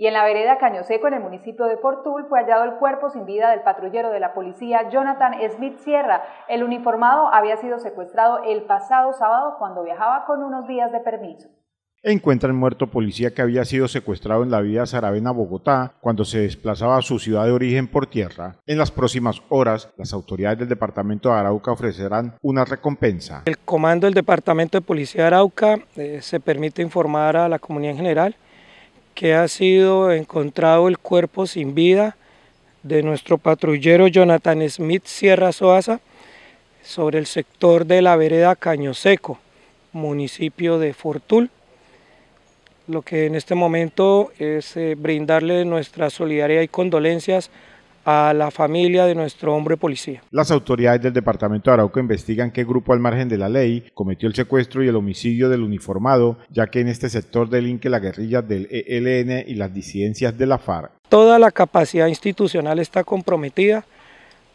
Y en la vereda Caño Seco, en el municipio de Portul, fue hallado el cuerpo sin vida del patrullero de la policía Jonathan Smith Sierra. El uniformado había sido secuestrado el pasado sábado cuando viajaba con unos días de permiso. el muerto policía que había sido secuestrado en la vía Saravena, Bogotá, cuando se desplazaba a su ciudad de origen por tierra. En las próximas horas, las autoridades del Departamento de Arauca ofrecerán una recompensa. El comando del Departamento de Policía de Arauca eh, se permite informar a la comunidad en general que ha sido encontrado el cuerpo sin vida de nuestro patrullero Jonathan Smith Sierra Soaza sobre el sector de la vereda Caño Seco, municipio de Fortul. Lo que en este momento es eh, brindarle nuestra solidaridad y condolencias a la familia de nuestro hombre policía. Las autoridades del Departamento de Arauco investigan qué grupo al margen de la ley cometió el secuestro y el homicidio del uniformado, ya que en este sector delinque la guerrilla del ELN y las disidencias de la FARC. Toda la capacidad institucional está comprometida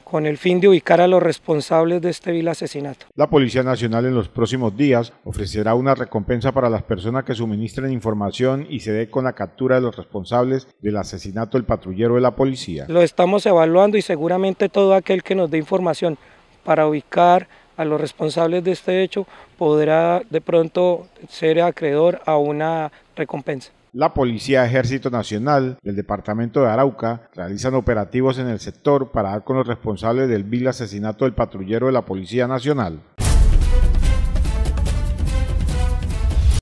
con el fin de ubicar a los responsables de este vil asesinato. La Policía Nacional en los próximos días ofrecerá una recompensa para las personas que suministren información y se dé con la captura de los responsables del asesinato del patrullero de la policía. Lo estamos evaluando y seguramente todo aquel que nos dé información para ubicar a los responsables de este hecho podrá de pronto ser acreedor a una recompensa la Policía Ejército Nacional del Departamento de Arauca realizan operativos en el sector para dar con los responsables del vil asesinato del patrullero de la Policía Nacional.